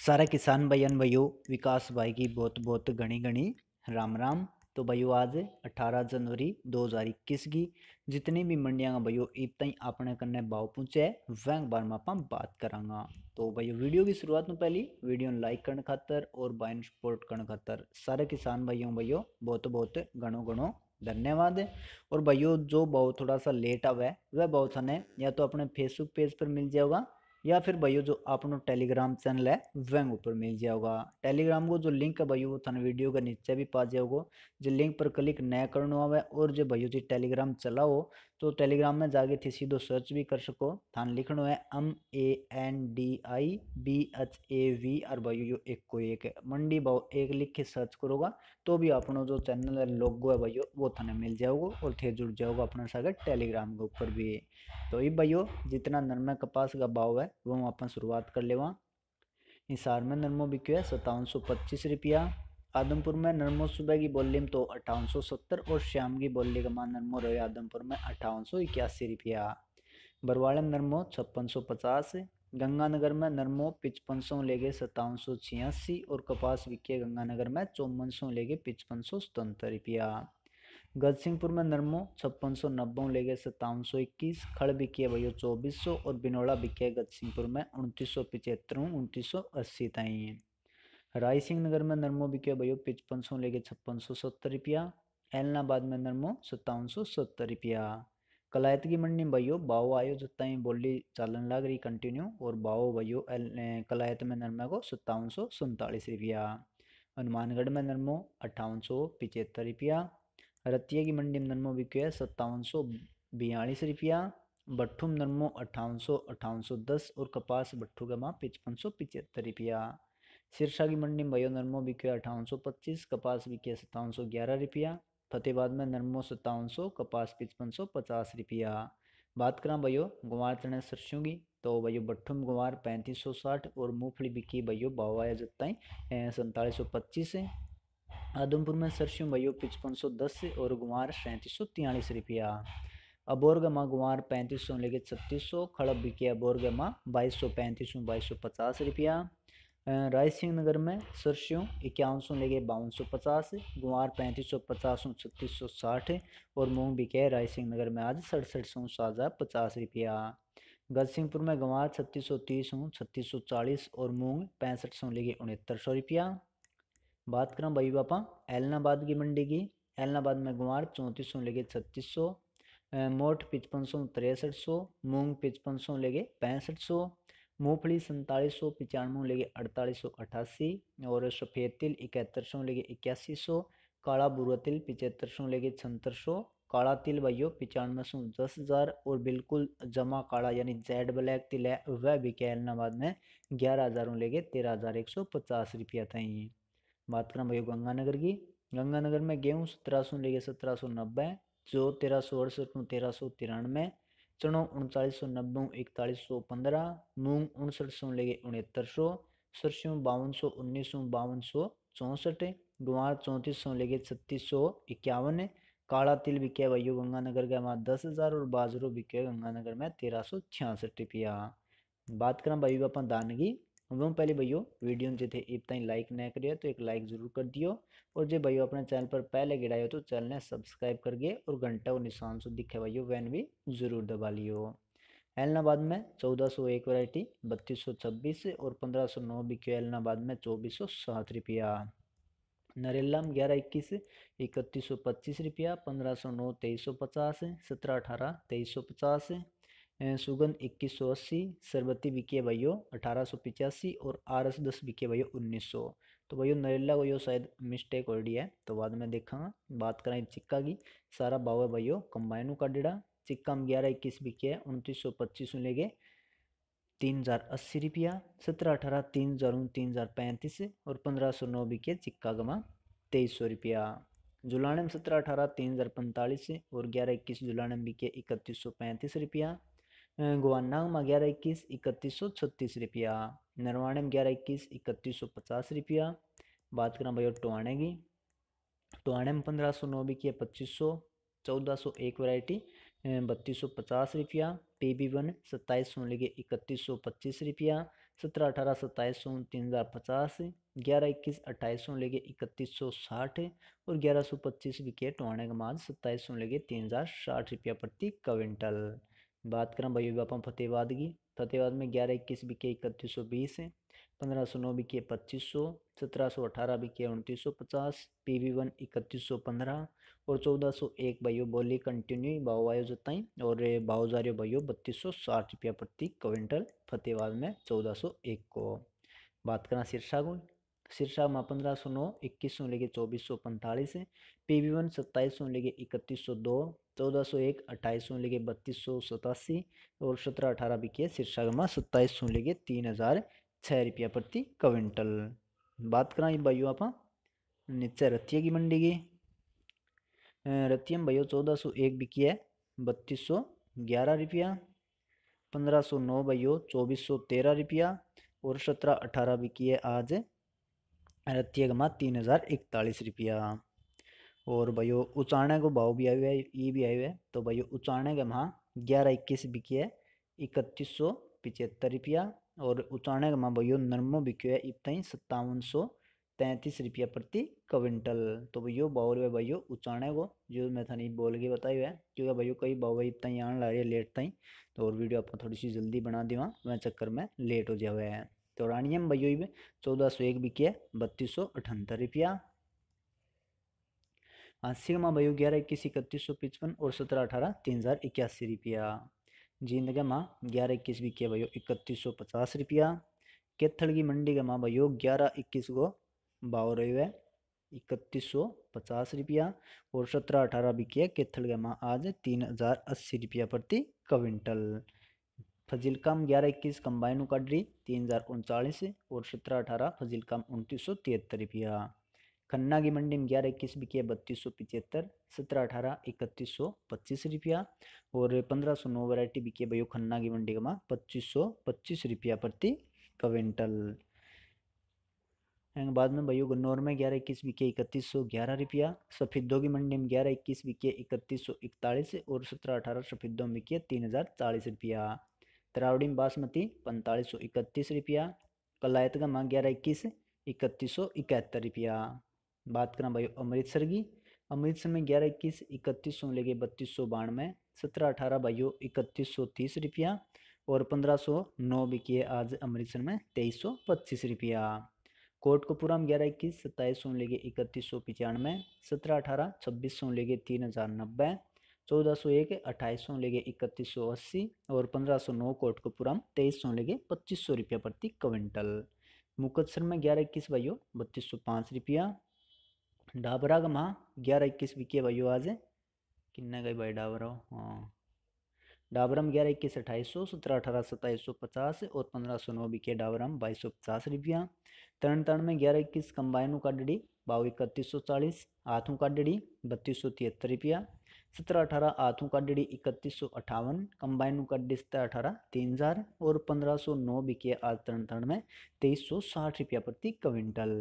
सारे किसान भैयन भैयो विकास भाई की बहुत बहुत घनी घनी राम राम तो भाइयों आज 18 जनवरी 2021 की जितनी भी मंडियाँ का भाइयों इतना अपने कन्ने भाव पूछे वह बार में आप बात करांगा तो भाइयों वीडियो की शुरुआत में पहली वीडियो लाइक करने खातर और बाइन सपोर्ट करने खातर सारे किसान भाइयों भाइयों बहुत बहुत गणों गणो धन्यवाद और भाइयों जो भाव थोड़ा सा लेट आवे वह भाव थाने या तो अपने फेसबुक पेज पर मिल जाएगा या फिर भाइयों जो अपनो टेलीग्राम चैनल है वह ऊपर मिल जाओगा टेलीग्राम को जो लिंक है भाइयों थाना वीडियो के नीचे भी पा जाओगे जो लिंक पर क्लिक न करना है और जो भाइयों जी टेलीग्राम चलाओ तो टेलीग्राम में जाके थी सीधो सर्च भी कर सको थान लिखना है M A N D I B H A V और भाइयों यो एक को एक है मंडी भाव एक लिख के सर्च करोगा तो भी अपना जो चैनल है लोगो है भाइयों वो थाने मिल जाओगे और थे जुड़ जाओगे अपना सागर टेलीग्राम के ऊपर भी तो ये भाइयों जितना नरमा कपास का भाव है वो अपन शुरुआत कर लेवा हिसार में नरमो बिक्यो है सतावन सौ पच्चीस रुपया आदमपुर में नरमो सुबह की बोली में तो अट्ठावन सौ सत्तर और श्याम की बोली का मान नरमो रहे आदमपुर में अट्ठावन सौ इक्यासी रुपया बरवाड़े में नरमो छप्पन सौ पचास गंगानगर में नरमो पिचपन सौ ले गए सत्तावन सौ छियासी और कपास बिके गंगानगर में चौवन सौ ले गए पिचपन सौ सतहत्तर रुपया गज सिंहपुर में नरमो छप्पन सौ नब्बे ले गए सत्तावन सौ इक्कीस खड़ बिके भैया चौबीस सौ और बिनोड़ा बिके गज सिंहपुर में उनतीस सौ पिचहत्तर उनतीस सौ अस्सी ताई हैं राय सिंह नगर में नरमो बिके भैया पचपन सौ ले गए छप्पन सौ सत्तर रुपया एलनाबाद में नरमो सत्तावन सौ सत्तर रुपया कलायत की मंडी भैयो बाओ आयो जताई बोली चालन लाग रही कंटिन्यू और बाओ एल कलायत में नरमा को सत्तावन सौ सैंतालीस रुपया हनुमानगढ़ में नरमो अट्ठावन सौ पिचहत्तर रुपया रतिया की मंडी में नरमो बिको है सत्तावन सौ बयालीस रुपया भट्ठू में नरमो अट्ठावन सौ अट्ठावन सौ दस और कपास भट्ठू का माँ पचपन सौ पिचहत्तर रुपया सिरसा की मंडी में भयो नरमो बिके अठावन सौ पच्चीस कपास बिके सत्तावन सौ ग्यारह रुपया फतेहबाद में नरमो सत्तावन सौ कपास पचपन सौ पचास रुपया बात करा भयो गुवार तने सरसों की तो भयो भट्ठुम गुवार पैंतीस सौ साठ और मूँगफली बिकी भयो बावाया जत्ताई सैंतालीस सौ पच्चीस है आदमपुर में सरसियों भाइयों पचपन सौ दस और गुवार सैंतीस सौ तियालीस रुपया अबोरगा माँ गुवार पैंतीस सौ लेके छत्तीस सौ खड़ब बिके अबोरगा माँ बाईस सौ पैंतीस सौ बाईस सौ पचास रुपया राय सिंह नगर में सरसों इक्यावन सौ लेके बावन सौ पचास गुवार पैंतीस सौ पचास सौ छत्तीस सौ साठ और मूंग बिके राय सिंह नगर में आज सड़सठ सौ साझा पचास रुपया गजसिंहपुर में गंवार छत्तीस सौ तीस हूँ छत्तीस सौ चालीस और मूंग पैंसठ सौ लेके उनहत्तर सौ रुपया बात करें भाई बापा एलनाबाद की मंडी की एलनाबाद में गुआर चौंतीस सौ लेके छत्तीस सौ मोठ पचपन सौ तिरसठ सौ मूँग पचपन सौ लेके पैंसठ सौ मूँगफली सैंतालीस सौ पचानवे लेके अड़तालीस सौ अट्ठासी और सफ़ेद तिल इकहत्तर सौ लेके इक्यासी सौ काला बुरा तिल पिचहत्तर सौ लेके छहत्तर सौ काला तिल भाइयों पचानवे सौ दस हज़ार और बिल्कुल जमा काला यानी जेड ब्लैक तिल है वह भी कैलनाबाद में ग्यारह हज़ारों लेके तेरह हज़ार एक सौ पचास रुपया था बात करें भैया गंगानगर की गंगानगर में गेहूँ सत्रह सौ लेके सत्रह सौ नब्बे जो तेरह सौ अड़सठ नौ तेरह सौ तिरानवे चनों उनतालीस सौ नब्बे इकतालीस सौ पंद्रह मूंग उनसठ सौ लेके उनहत्तर सौ सरसों बावन सौ उन्नीस सौ बावन सौ चौंसठ गुआर चौंतीस सौ लेके छत्तीस सौ इक्यावन काला तिल बिके भैया गंगानगर के वहाँ दस हज़ार और बाजरो बिके गंगानगर में तेरह सौ छियासठ रुपया बात करें भाई अपन धान की हम लोग पहले भैया वीडियो में जो थे ही लाइक नहीं करिए तो एक लाइक जरूर कर दियो और जो भैया अपने चैनल पर पहले हो तो चैनल ने सब्सक्राइब कर गए और घंटा और निशान से दिखे भाइयों वैन भी जरूर दबा लियो एलनाबाद में चौदह सौ एक वैरायटी बत्तीस सौ छब्बीस और पंद्रह सौ नौ बिक्यो एलनाबाद में चौबीस सौ सात रुपया नरेला में ग्यारह इक्कीस इकतीस सौ पच्चीस रुपया पंद्रह सौ नौ तेईस सौ पचास सत्रह अठारह तेईस सौ पचास सुगंध इक्कीस सौ अस्सी सरबती बिके भाइयों अठारह सौ पिचासी और आर एस दस बिके भाइयों उन्नीस सौ तो भाइयों नरेला को यो शायद मिस्टेक हो रही है तो बाद में देखा बात करें चिक्का की सारा भाव है भाइयों कंबाइनू का डेढ़ा चिक्का में ग्यारह इक्कीस बिके है उनतीस सौ पच्चीस ले गए तीन हज़ार अस्सी रुपया सत्रह अठारह तीन हज़ार उन तीन हज़ार पैंतीस और पंद्रह सौ नौ बिके चिक्का गमा तेईस सौ रुपया जुलाने में सत्रह अठारह तीन हज़ार पैंतालीस और ग्यारह इक्कीस जुलाने में बिके इकतीस सौ पैंतीस रुपया गोवाना में ग्यारह इक्कीस इकतीस सौ छत्तीस रुपया नरवाणे में ग्यारह इक्कीस इकतीस सौ पचास रुपया बात करें भाई और टोहाने की टोहाने में पंद्रह सौ नौ बिकी है पच्चीस सौ चौदह सौ एक वैरायटी अं, बत्तीस सौ पचास रुपया पी बी वन सत्ताईस सौ लेके इकतीस सौ पच्चीस रुपया सत्रह अठारह सत्ताईस सौ तीन हज़ार पचास ग्यारह इक्कीस अट्ठाईस सौ लेके इकतीस सौ साठ और ग्यारह सौ पच्चीस बिके टोहाने का माल सत्ताईस सौ लेके तीन हज़ार साठ रुपया प्रति क्विंटल बात करें भाई बापा फतेहबाद की फतेहबाद में ग्यारह इक्कीस बिके इकतीस सौ बीस है पंद्रह सौ नौ बिके पच्चीस सौ सत्रह सौ अठारह बिके उनतीस सौ पचास पी वी वन इकतीस सौ पंद्रह और चौदह सौ एक भाइयों बोली कंटिन्यू भाव आयो जताई और भाव जारियो भाइयो बत्तीस सौ साठ रुपया प्रति क्विंटल फतेहबाद में चौदह सौ एक को बात करें शीर्षा गोल सिरसा में पंद्रह सौ नौ इक्कीस सौ लेके चौबीस सौ पैंतालीस पी वी वन सत्ताईस सौ लेके इकतीस सौ दो चौदह सौ एक अट्ठाईस सौ लेके बत्तीस सौ सतासी और सत्रह अठारह बिके सिरसा में सत्ताईस सौ लेके तीन हज़ार छः रुपया प्रति क्विंटल बात करा भाइयों आप नीचे रतिया की मंडी की रतियम भाइयों चौदह सौ एक बिकी है बत्तीस सौ ग्यारह रुपया पंद्रह सौ नौ भाइयों चौबीस सौ तेरह रुपया और सत्रह अठारह बिकी है आज रत्तीगमा तीन हज़ार इकतालीस रुपया और भाई उचाणे को भाव भी आए हुआ है ये भी आया हुआ है तो भाई उचाणे के माँ ग्यारह इक्कीस बिकी है इकतीस सौ पिचहत्तर रुपया और उचाणे के माँ भाई नरमो बिक्यो है इतना सत्तावन सौ तैंतीस रुपया प्रति क्विंटल तो भैया भाव रुपये भाई उचाणे को जो मैं थानी बोल के बताया है क्योंकि भाई कई भाव भाई इतना ही आने ला रही है लेट तई तो और वीडियो आपको थोड़ी सी जल्दी बना दूँ हाँ, मैं चक्कर में लेट हो जाए है तोरानियम बई में चौदह सौ एक बिके बत्तीस सौ अठहत्तर रुपया सिगमा बयो ग्यारह इक्कीस इकतीस सौ पचपन और सत्रह अठारह तीन हज़ार इक्यासी रुपया जींद का माँ ग्यारह इक्कीस बिके किया बयो इकतीस सौ पचास रुपया कैथल की मंडी का माँ बयो ग्यारह इक्कीस को बाव रही है इकतीस सौ पचास रुपया और सत्रह अठारह बिके किया कैथल का माँ आज तीन हज़ार अस्सी रुपया प्रति क्विंटल काम ग्यारह इक्कीस कम्बाइन उकाडरी तीन हज़ार उनचालीस और सत्रह अठारह काम उनतीस सौ तिहत्तर रुपया खन्ना की मंडी में ग्यारह इक्कीस बिकिया बत्तीस सौ पिचहत्तर सत्रह अठारह इकतीस सौ पच्चीस रुपया और पंद्रह सौ नौ वैरायटी बिके भयो खन्ना की मंडी का माँ पच्चीस सौ पच्चीस रुपया प्रति क्विंटल बाद में भयो गन्नौर में ग्यारह इक्कीस बिके इकतीस सौ ग्यारह रुपया सफेदों की मंडी में ग्यारह इक्कीस बिके इकतीस सौ इकतालीस और सत्रह अठारह सफेदों में बिके तीन हज़ार चालीस रुपया त्रावड़ी बासमती पैंतालीस सौ इकतीस रुपया कलायत का ग्यारह इक्कीस इकतीस सौ इकहत्तर रुपया बात करें भाई अमृतसर की अमृतसर में ग्यारह इक्कीस इकतीस सौ लेके बत्तीस सौ बानवे सत्रह अठारह भाइयों इकतीस सौ तीस रुपया और पंद्रह सौ नौ बिकी आज अमृतसर में तेईस सौ पच्चीस रुपया कोटकपुरा में ग्यारह इक्कीस सत्ताईस सौ लेके इकतीस सौ पचानवे सत्रह अठारह छब्बीस सौ लेके तीन हज़ार नब्बे चौदह सौ एक अट्ठाईस सौ लेके इकतीस सौ अस्सी और पंद्रह सौ नौ कोट को पूरा तेईस सौ लेके पच्चीस सौ रुपया प्रति क्विंटल मुकदसर में ग्यारह इक्कीस भाइयों बत्तीस सौ पाँच रुपया डाबरा का माह ग्यारह इक्कीस बिके भाइयों आज किन्ने गए भाई डाबरा हाँ डाबरा में ग्यारह इक्कीस अट्ठाईस सौ सत्रह अठारह सत्ताईस सौ पचास और पंद्रह सौ नौ बिके डाबरा में बाईस सौ पचास रुपया तरण तरण में ग्यारह इक्कीस कंबाइनों का डी बाव इकतीस सौ चालीस हाथों का डी बत्तीस सौ तिहत्तर रुपया सत्रह अठारह आठों का डीडी इकतीस सौ अठावन कंबाइनों का डी सत्रह अठारह तीन हज़ार और पंद्रह सौ नौ बिके आज तरण तरण में तेईस सौ साठ रुपया प्रति क्विंटल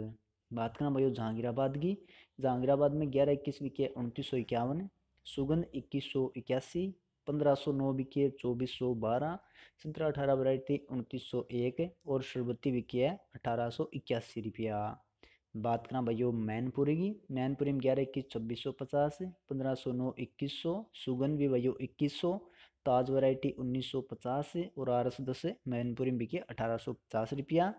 बात करना भाई जहांगीराबाद की जहांगीराबाद में ग्यारह इक्कीस बिके उनतीस सौ इक्यावन सुगंध इक्कीस सौ इक्यासी पंद्रह सौ नौ बिके चौबीस सौ बारह सत्रह अठारह वरायटी उनतीस सौ एक और शरबती बिके अठारह सौ इक्यासी रुपया बात करा भाइयों मैनपुरी की मैनपुरी में ग्यारह इक्कीस छब्बीस सौ पचास पंद्रह सौ नौ इक्कीस सौ सुगन भी भाइयों इक्कीस सौ ताज वैरायटी उन्नीस सौ पचास और आर एस दस मैनपुरी में बिके अठारह सौ पचास रुपया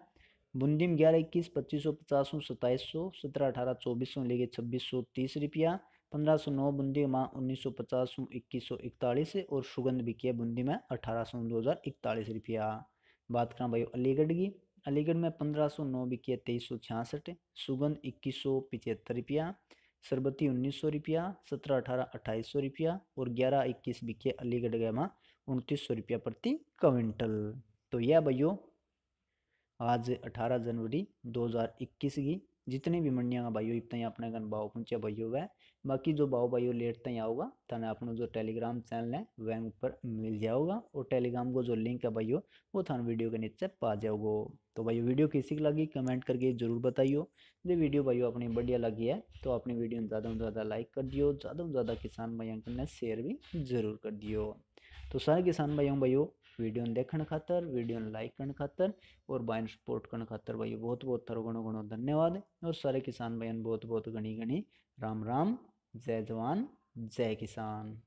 बूंदी में ग्यारह इक्कीस पच्चीस सौ पचास सौ सत्ताईस सौ सत्रह अठारह चौबीस सौ लेके छब्बीस सौ तीस रुपया पंद्रह सौ नौ बूंदी में उन्नीस सौ पचास सौ इक्कीस सौ इकतालीस और सुगंध बिकी है बूंदी में अठारह सौ दो हज़ार इकतालीस रुपया बात करा भाई अलीगढ़ की अलीगढ़ में पंद्रह सौ नौ बिकी है तेईस सौ छियासठ सुगंध इक्कीस सौ पिचहत्तर रुपया सरबती उन्नीस सौ रुपया सत्रह अठारह अट्ठाईस सौ रुपया और ग्यारह इक्कीस बिके अलीगढ़ गए माँ उनतीस सौ रुपया प्रति क्विंटल तो यह भैया आज अठारह जनवरी दो हज़ार इक्कीस की जितने भी मंडियाँ भाई इतना अपने घर भाव पहुँचे भाई हुआ बाकी जो भाव भाई लेट तय आओगा तने अपना जो टेलीग्राम चैनल है वह ऊपर मिल जाओगा और टेलीग्राम को जो लिंक है भाइयों वो थाना वीडियो के नीचे पा जाओगे तो भाई वीडियो किसी की लगी कमेंट करके जरूर बताइयो जो वीडियो भाई अपनी बढ़िया लगी है तो अपनी वीडियो में ज़्यादा से ज़्यादा लाइक कर दियो ज़्यादा से ज़्यादा किसान भाइयों को शेयर भी जरूर कर दियो तो सारे किसान भाइयों भाइयों वीडियो देखने खातर वीडियो लाइक करने खातर और भाई सपोर्ट करने खातर भाई बहुत बहुत थरों घो घणो धन्यवाद और सारे किसान भाई बहुत बहुत घनी घनी राम राम जय जवान जय किसान